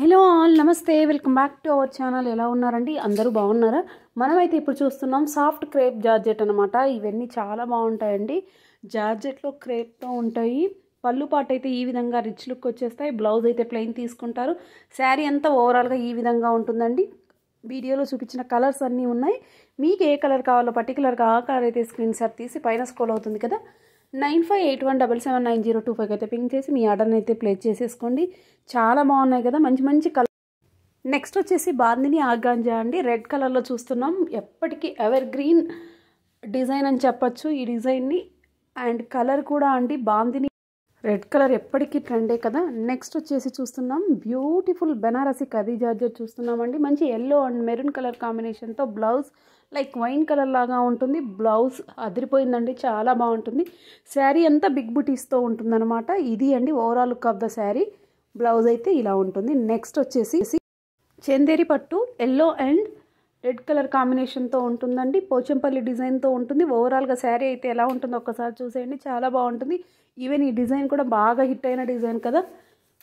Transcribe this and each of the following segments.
hello all నమస్తే welcome back to our channel ఎలా ఉన్నారండి అందరూ బాగున్నారా మనమైతే ఇప్పుడు చూస్తున్నాం సాఫ్ట్ క్రేప్ జార్జెట్ అనమాట ఇవన్నీ చాలా బాగుంటాయండి జార్జెట్లో క్రేప్తో ఉంటాయి పళ్ళు పాటు అయితే ఈ విధంగా రిచ్ లుక్ వచ్చేస్తాయి బ్లౌజ్ అయితే ప్లెయిన్ తీసుకుంటారు శారీ అంతా ఓవరాల్గా ఈ విధంగా ఉంటుందండి వీడియోలో చూపించిన కలర్స్ అన్నీ ఉన్నాయి మీకు ఏ కలర్ కావాలో పర్టికులర్గా ఆ కలర్ అయితే స్క్రీన్ షాట్ తీసి పైన స్కోల్ అవుతుంది కదా nine five eight one double seven nine zero two five అయితే పింక్ చేసి మీ ఆర్డర్ని అయితే ప్లేస్ చేసేసుకోండి చాలా బాగున్నాయి కదా మంచి మంచి కలర్ నెక్స్ట్ వచ్చేసి బాందిని ఆగాంజా అండి రెడ్ కలర్లో చూస్తున్నాం ఎప్పటికీ ఎవర్ గ్రీన్ డిజైన్ అని చెప్పచ్చు ఈ డిజైన్ని అండ్ కలర్ కూడా అండి బాందిని రెడ్ కలర్ ఎప్పటికీ ట్రెండే కదా నెక్స్ట్ వచ్చేసి చూస్తున్నాం బ్యూటిఫుల్ బెనారసి కదీ జార్జర్ చూస్తున్నామండి మంచి ఎల్లో అండ్ మెరూన్ కలర్ కాంబినేషన్తో బ్లౌజ్ లైక్ వైన్ కలర్ లాగా ఉంటుంది బ్లౌజ్ అదిరిపోయిందండి చాలా బాగుంటుంది శారీ అంతా బిగ్ బుటీస్తో ఉంటుందన్నమాట ఇది అండి overall look of the sari blouse అయితే ఇలా ఉంటుంది నెక్స్ట్ వచ్చేసి చందేరి పట్టు ఎల్లో అండ్ రెడ్ కలర్ కాంబినేషన్తో ఉంటుందండి పోచంపల్లి డిజైన్తో ఉంటుంది ఓవరాల్గా శారీ అయితే ఎలా ఉంటుందో ఒక్కసారి చూసేయండి చాలా బాగుంటుంది ఈవెన్ ఈ డిజైన్ కూడా బాగా హిట్ అయిన డిజైన్ కదా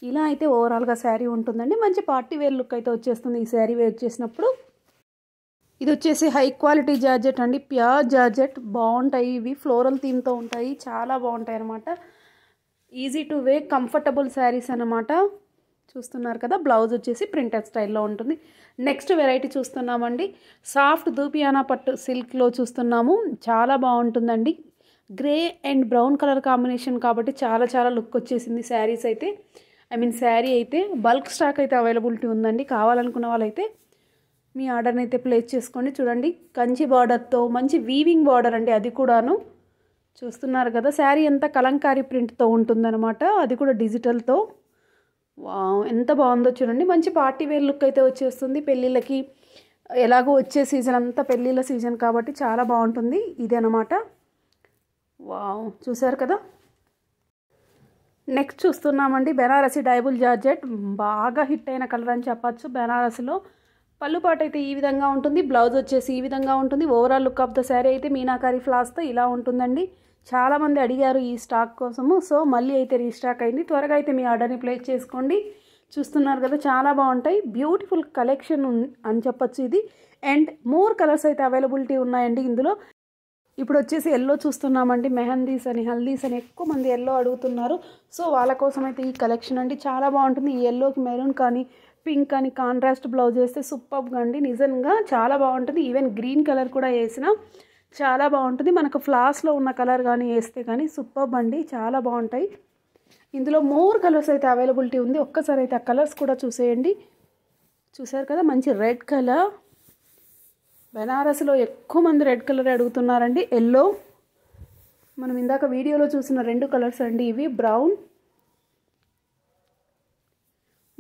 ఇలా అయితే ఓవరాల్గా శారీ ఉంటుందండి మంచి పార్టీ వేర్ లుక్ అయితే వచ్చేస్తుంది ఈ శారీ వేర్ చేసినప్పుడు ఇది వచ్చేసి హై క్వాలిటీ జార్జెట్ అండి ప్యూర్ జార్జెట్ బాగుంటాయి ఇవి ఫ్లోరల్ థీమ్తో ఉంటాయి చాలా బాగుంటాయి అనమాట easy to wear comfortable saris అనమాట చూస్తున్నారు కదా బ్లౌజ్ వచ్చేసి ప్రింటెడ్ స్టైల్లో ఉంటుంది నెక్స్ట్ వెరైటీ చూస్తున్నామండి సాఫ్ట్ దూపియానా పట్టు సిల్క్లో చూస్తున్నాము చాలా బాగుంటుందండి grey and brown colour combination కాబట్టి చాలా చాలా లుక్ వచ్చేసింది శారీస్ అయితే ఐ మీన్ శారీ అయితే బల్క్ స్టాక్ అయితే అవైలబిలిటీ ఉందండి కావాలనుకున్న వాళ్ళైతే మీ ఆర్డర్ని అయితే ప్లేస్ చేసుకోండి చూడండి కంచి బార్డర్తో మంచి వీవింగ్ బార్డర్ అండి అది కూడాను చూస్తున్నారు కదా శారీ ఎంత కలంకారీ ప్రింట్తో ఉంటుందన్నమాట అది కూడా డిజిటల్తో ఎంత బాగుందో చూడండి మంచి పార్టీ వేర్ లుక్ అయితే వచ్చేస్తుంది పెళ్ళిళ్ళకి ఎలాగో వచ్చే సీజన్ అంతా పెళ్ళిళ్ళ సీజన్ కాబట్టి చాలా బాగుంటుంది ఇదే అనమాట వావ్ చూసారు కదా నెక్స్ట్ చూస్తున్నామండి బెనారసి డైబుల్ జార్జెట్ బాగా హిట్ అయిన కలర్ అని చెప్పచ్చు బెనారసిలో పళ్ళు పాట అయితే ఈ విధంగా ఉంటుంది బ్లౌజ్ వచ్చేసి ఈ విధంగా ఉంటుంది overall look of the sari అయితే మీనాకారి ఫ్లాస్తో ఇలా ఉంటుందండి చాలామంది అడిగారు ఈ స్టాక్ కోసము సో మళ్ళీ అయితే రీస్టాక్ అయింది త్వరగా అయితే మీ ఆర్డర్ని ప్లేస్ చేసుకోండి చూస్తున్నారు కదా చాలా బాగుంటాయి బ్యూటిఫుల్ కలెక్షన్ అని చెప్పొచ్చు ఇది అండ్ మోర్ కలర్స్ అయితే అవైలబిలిటీ ఉన్నాయండి ఇందులో ఇప్పుడు వచ్చేసి ఎల్లో చూస్తున్నామండి మెహందీస్ అని హల్దీస్ అని ఎక్కువ మంది ఎల్లో అడుగుతున్నారు సో వాళ్ళ కోసం అయితే ఈ కలెక్షన్ అండి చాలా బాగుంటుంది ఈ ఎల్లోకి మెరూన్ కానీ పింక్ అని కాంట్రాస్ట్ బ్లౌజ్ వేస్తే సూపర్గా అండి నిజంగా చాలా బాగుంటుంది ఈవెన్ గ్రీన్ కలర్ కూడా వేసిన చాలా బాగుంటుంది మనకు ఫ్లాస్లో ఉన్న కలర్ కానీ వేస్తే కానీ సూపర్బ్ అండి చాలా బాగుంటాయి ఇందులో మోర్ కలర్స్ అయితే అవైలబిలిటీ ఉంది ఒక్కసారి అయితే ఆ కలర్స్ కూడా చూసేయండి చూసారు కదా మంచి రెడ్ కలర్ బెనారస్లో ఎక్కువ మంది రెడ్ కలర్ అడుగుతున్నారండి ఎల్లో మనం ఇందాక వీడియోలో చూసిన రెండు కలర్స్ అండి ఇవి బ్రౌన్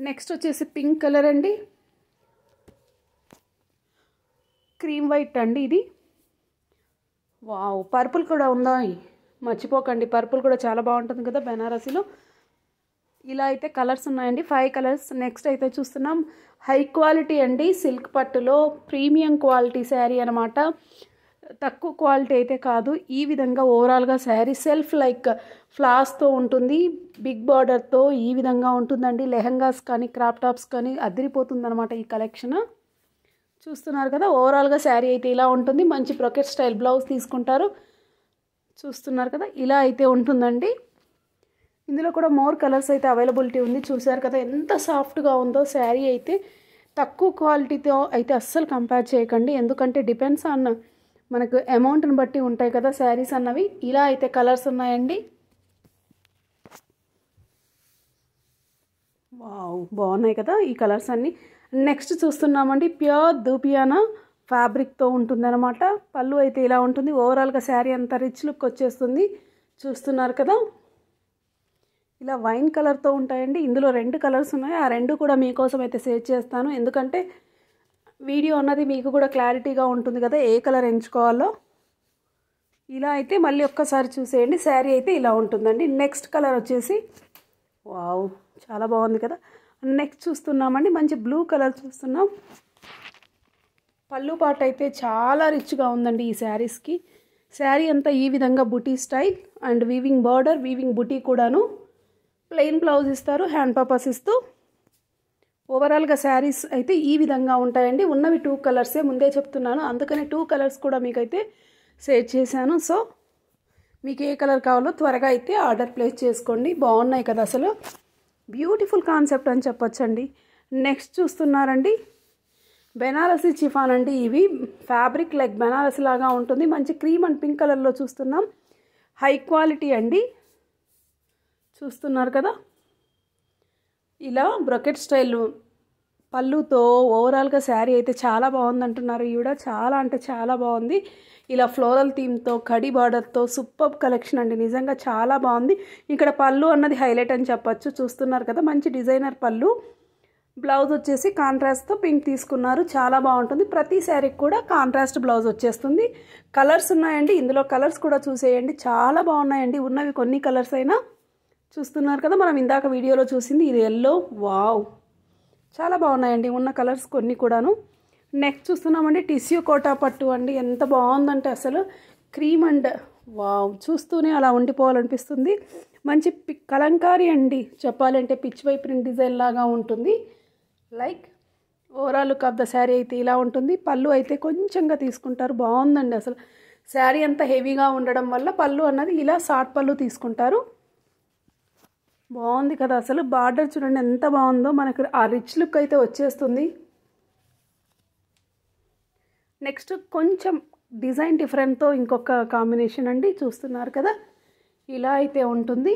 నెక్స్ట్ వచ్చేసి పింక్ కలర్ అండి క్రీమ్ వైట్ అండి ఇది వావ్ పర్పుల్ కూడా ఉందా మర్చిపోకండి పర్పుల్ కూడా చాలా బాగుంటుంది కదా బెనారసీలో ఇలా అయితే కలర్స్ ఉన్నాయండి ఫైవ్ కలర్స్ నెక్స్ట్ అయితే చూస్తున్నాం హై క్వాలిటీ అండి సిల్క్ పట్టులో ప్రీమియం క్వాలిటీ శారీ అనమాట తక్కువ క్వాలిటీ అయితే కాదు ఈ విధంగా ఓవరాల్గా శారీ సెల్ఫ్ లైక్ ఫ్లాస్తో ఉంటుంది బిగ్ బార్డర్తో ఈ విధంగా ఉంటుందండి లెహంగాస్ కానీ క్రాప్ టాప్స్ కానీ అదిరిపోతుందనమాట ఈ కలెక్షన్ చూస్తున్నారు కదా ఓవరాల్గా శారీ అయితే ఇలా ఉంటుంది మంచి ప్రొకెట్ స్టైల్ బ్లౌజ్ తీసుకుంటారు చూస్తున్నారు కదా ఇలా అయితే ఉంటుందండి ఇందులో కూడా మోర్ కలర్స్ అయితే అవైలబిలిటీ ఉంది చూసారు కదా ఎంత సాఫ్ట్గా ఉందో శారీ అయితే తక్కువ క్వాలిటీతో అయితే అస్సలు కంపేర్ చేయకండి ఎందుకంటే డిపెండ్స్ ఆన్ మనకు అమౌంట్ని బట్టి ఉంటాయి కదా శారీస్ అన్నవి ఇలా అయితే కలర్స్ ఉన్నాయండి వావ్ బాగున్నాయి కదా ఈ కలర్స్ అన్నీ నెక్స్ట్ చూస్తున్నామండి ప్యూర్ దూపియానా ఫ్యాబ్రిక్తో ఉంటుందన్నమాట పళ్ళు అయితే ఇలా ఉంటుంది ఓవరాల్గా శారీ అంత రిచ్ లుక్ వచ్చేస్తుంది చూస్తున్నారు కదా ఇలా వైన్ కలర్తో ఉంటాయండి ఇందులో రెండు కలర్స్ ఉన్నాయి ఆ రెండు కూడా మీకోసం అయితే సేవ్ చేస్తాను ఎందుకంటే వీడియో అన్నది మీకు కూడా క్లారిటీగా ఉంటుంది కదా ఏ కలర్ ఎంచుకోవాలో ఇలా అయితే మళ్ళీ ఒక్కసారి చూసేయండి శారీ అయితే ఇలా ఉంటుందండి నెక్స్ట్ కలర్ వచ్చేసి వావ్ చాలా బాగుంది కదా నెక్స్ట్ చూస్తున్నామండి మంచి బ్లూ కలర్ చూస్తున్నాం పళ్ళు పాట అయితే చాలా రిచ్గా ఉందండి ఈ శారీస్కి శారీ అంతా ఈ విధంగా బుటీ style and weaving border weaving బుటీ కూడాను ప్లెయిన్ బ్లౌజ్ ఇస్తారు హ్యాండ్ పర్పస్ ఇస్తూ ఓవరాల్గా శారీస్ అయితే ఈ విధంగా ఉంటాయండి ఉన్నవి టూ కలర్సే ముందే చెప్తున్నాను అందుకనే టూ కలర్స్ కూడా మీకైతే సేవ్ చేశాను సో మీకు ఏ కలర్ కావాలో త్వరగా అయితే ఆర్డర్ ప్లేస్ చేసుకోండి బాగున్నాయి కదా అసలు బ్యూటిఫుల్ కాన్సెప్ట్ అని చెప్పొచ్చండి నెక్స్ట్ చూస్తున్నారండి బెనారసీ చిఫాన్ అండి ఇవి ఫ్యాబ్రిక్ లైక్ బెనారసీ లాగా ఉంటుంది మంచి క్రీమ్ అండ్ పింక్ కలర్లో చూస్తున్నాం హై క్వాలిటీ అండి చూస్తున్నారు కదా ఇలా బ్రొకెట్ స్టైల్ పళ్ళుతో ఓవరాల్గా శారీ అయితే చాలా బాగుంది అంటున్నారు ఈవిడ చాలా అంటే చాలా బాగుంది ఇలా ఫ్లోరల్ థీమ్తో కడి బార్డర్తో సూపర్ కలెక్షన్ అండి నిజంగా చాలా బాగుంది ఇక్కడ పళ్ళు అన్నది హైలైట్ అని చెప్పచ్చు చూస్తున్నారు కదా మంచి డిజైనర్ పళ్ళు బ్లౌజ్ వచ్చేసి కాంట్రాస్ట్తో పింక్ తీసుకున్నారు చాలా బాగుంటుంది ప్రతి శారీకి కూడా కాంట్రాస్ట్ బ్లౌజ్ వచ్చేస్తుంది కలర్స్ ఉన్నాయండి ఇందులో కలర్స్ కూడా చూసేయండి చాలా బాగున్నాయండి ఉన్నవి కొన్ని కలర్స్ అయినా చూస్తున్నారు కదా మనం ఇందాక వీడియోలో చూసింది ఇది ఎల్లో వావ్ చాలా బాగున్నాయండి ఉన్న కలర్స్ కొన్ని కూడాను నెక్ చూస్తున్నామండి టిష్యూ కోటా పట్టు అండి ఎంత బాగుందంటే అసలు క్రీమ్ అండ్ వావ్ చూస్తూనే అలా ఉండిపోవాలనిపిస్తుంది మంచి కలంకారీ అండి చెప్పాలంటే పిచ్ వై ప్రింట్ డిజైన్ లాగా ఉంటుంది like overall look of the sari అయితే ఇలా ఉంటుంది పళ్ళు అయితే కొంచెంగా తీసుకుంటారు బాగుందండి అసలు శారీ అంత హెవీగా ఉండడం వల్ల పళ్ళు అన్నది ఇలా షార్ట్ పళ్ళు తీసుకుంటారు బాగుంది కదా అసలు బార్డర్ చూడండి ఎంత బాగుందో మనకు ఆ రిచ్ లుక్ అయితే వచ్చేస్తుంది నెక్స్ట్ కొంచెం డిజైన్ డిఫరెంట్తో ఇంకొక కాంబినేషన్ అండి చూస్తున్నారు కదా ఇలా అయితే ఉంటుంది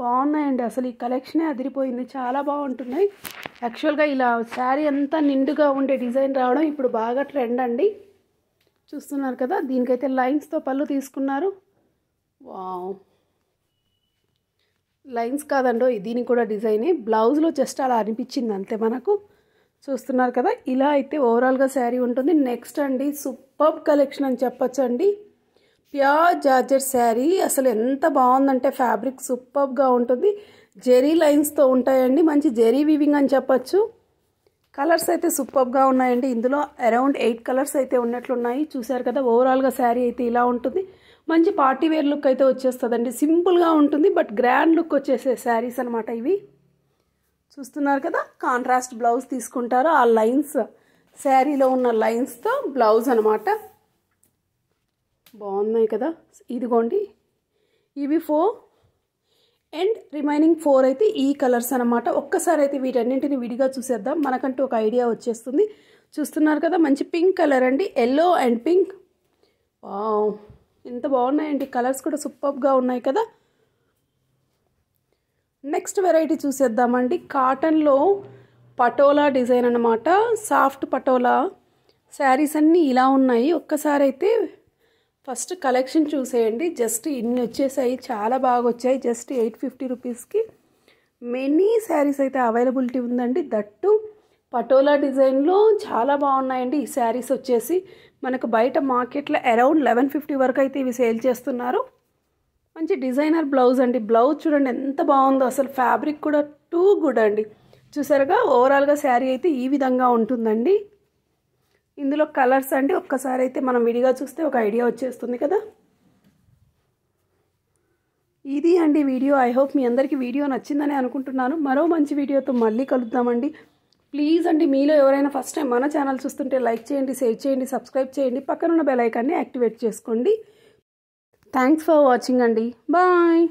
బాగున్నాయండి అసలు ఈ కలెక్షనే అదిరిపోయింది చాలా బాగుంటున్నాయి యాక్చువల్గా ఇలా శారీ అంతా నిండుగా ఉండే డిజైన్ రావడం ఇప్పుడు బాగా ట్రెండ్ అండి చూస్తున్నారు కదా దీనికైతే లైన్స్తో పళ్ళు తీసుకున్నారు వావ్ లైన్స్ కాదండో దీని కూడా డిజైనే బ్లౌజ్లో జస్ట్ అలా అనిపించింది అంతే మనకు చూస్తున్నారు కదా ఇలా అయితే ఓవరాల్గా శారీ ఉంటుంది నెక్స్ట్ అండి సూపర్ కలెక్షన్ అని అండి ప్యూర్ జార్జెట్ శారీ అసలు ఎంత బాగుందంటే ఫ్యాబ్రిక్ సూపర్గా ఉంటుంది జెరీ లైన్స్తో ఉంటాయండి మంచి జెరీ వీవింగ్ అని చెప్పచ్చు కలర్స్ అయితే సూపర్గా ఉన్నాయండి ఇందులో అరౌండ్ ఎయిట్ కలర్స్ అయితే ఉన్నట్లున్నాయి చూశారు కదా ఓవరాల్గా శారీ అయితే ఇలా ఉంటుంది మంచి పార్టీ వేర్ లుక్ అయితే వచ్చేస్తుందండి సింపుల్గా ఉంటుంది బట్ గ్రాండ్ లుక్ వచ్చేసే శారీస్ అనమాట ఇవి చూస్తున్నారు కదా కాంట్రాస్ట్ బ్లౌజ్ తీసుకుంటారు ఆ లైన్స్ శారీలో ఉన్న లైన్స్తో బ్లౌజ్ అనమాట బాగున్నాయి కదా ఇదిగోండి ఇవి ఫోర్ అండ్ రిమైనింగ్ ఫోర్ అయితే ఈ కలర్స్ అనమాట ఒక్కసారి అయితే వీటన్నింటిని విడిగా చూసేద్దాం మనకంటూ ఒక ఐడియా వచ్చేస్తుంది చూస్తున్నారు కదా మంచి పింక్ కలర్ అండి ఎల్లో అండ్ పింక్ వావ్ ఎంత బాగున్నాయండి కలర్స్ కూడా సూపర్గా ఉన్నాయి కదా నెక్స్ట్ వెరైటీ చూసేద్దామండి కాటన్లో పటోలా డిజైన్ అనమాట సాఫ్ట్ పటోలా శారీస్ అన్నీ ఇలా ఉన్నాయి ఒక్కసారి అయితే ఫస్ట్ కలెక్షన్ చూసేయండి జస్ట్ ఇన్ని వచ్చేసాయి చాలా బాగా వచ్చాయి జస్ట్ ఎయిట్ ఫిఫ్టీ రూపీస్కి మెనీ శారీస్ అయితే అవైలబిలిటీ ఉందండి దట్టు పటోలా డిజైన్లో చాలా బాగున్నాయండి ఈ శారీస్ వచ్చేసి మనకు బయట మార్కెట్లో అరౌండ్ లెవెన్ ఫిఫ్టీ వరకు అయితే ఇవి సేల్ చేస్తున్నారు మంచి డిజైనర్ బ్లౌజ్ అండి బ్లౌజ్ చూడండి ఎంత బాగుందో అసలు ఫ్యాబ్రిక్ కూడా టూ గుడ్ అండి చూసారుగా ఓవరాల్గా శారీ అయితే ఈ విధంగా ఉంటుందండి ఇందులో కలర్స్ అండి ఒక్కసారి అయితే మనం విడిగా చూస్తే ఒక ఐడియా వచ్చేస్తుంది కదా ఇది అండి వీడియో ఐ హోప్ మీ అందరికీ వీడియో నచ్చిందని అనుకుంటున్నాను మరో మంచి వీడియోతో మళ్ళీ కలుద్దామండి ప్లీజ్ అండి మీలో ఎవరైనా ఫస్ట్ టైం మన ఛానల్ చూస్తుంటే లైక్ చేయండి షేర్ చేయండి సబ్స్క్రైబ్ చేయండి పక్కనున్న బెల్ ఐకాన్ని యాక్టివేట్ చేసుకోండి థ్యాంక్స్ ఫర్ వాచింగ్ అండి బాయ్